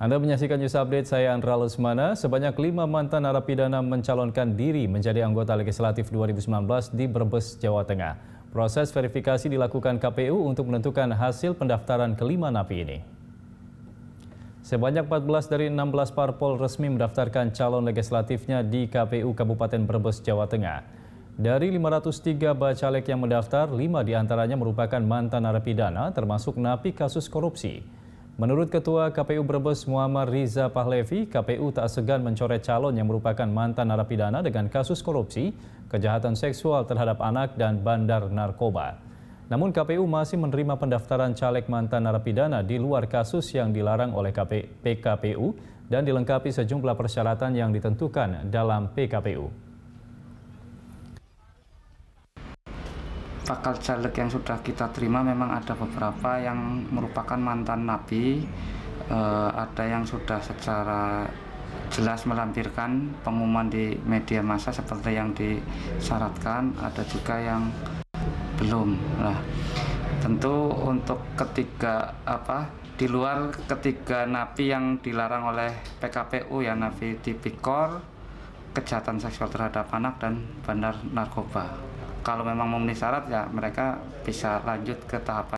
Anda menyaksikan news update saya Andra Lesmana. Sebanyak lima mantan narapidana mencalonkan diri menjadi anggota legislatif 2019 di Brebes, Jawa Tengah. Proses verifikasi dilakukan KPU untuk menentukan hasil pendaftaran kelima napi ini. Sebanyak 14 dari 16 parpol resmi mendaftarkan calon legislatifnya di KPU Kabupaten Brebes, Jawa Tengah. Dari 503 bacalek yang mendaftar, 5 diantaranya merupakan mantan narapidana termasuk napi kasus korupsi. Menurut Ketua KPU Brebes Muammar Riza Pahlevi, KPU tak segan mencoret calon yang merupakan mantan narapidana dengan kasus korupsi, kejahatan seksual terhadap anak, dan bandar narkoba. Namun KPU masih menerima pendaftaran caleg mantan narapidana di luar kasus yang dilarang oleh KP PKPU dan dilengkapi sejumlah persyaratan yang ditentukan dalam PKPU. bakal caleg yang sudah kita terima memang ada beberapa yang merupakan mantan napi, uh, eh, ada yang sudah secara jelas melampirkan pengumuman di media massa seperti yang disyaratkan, ada juga yang belum. Nah, tentu untuk ketiga apa di luar ketiga napi yang dilarang oleh PKPU ya napi tipikor kejahatan seksual terhadap anak dan bandar narkoba kalau memang memenuhi syarat ya mereka bisa lanjut ke tahapan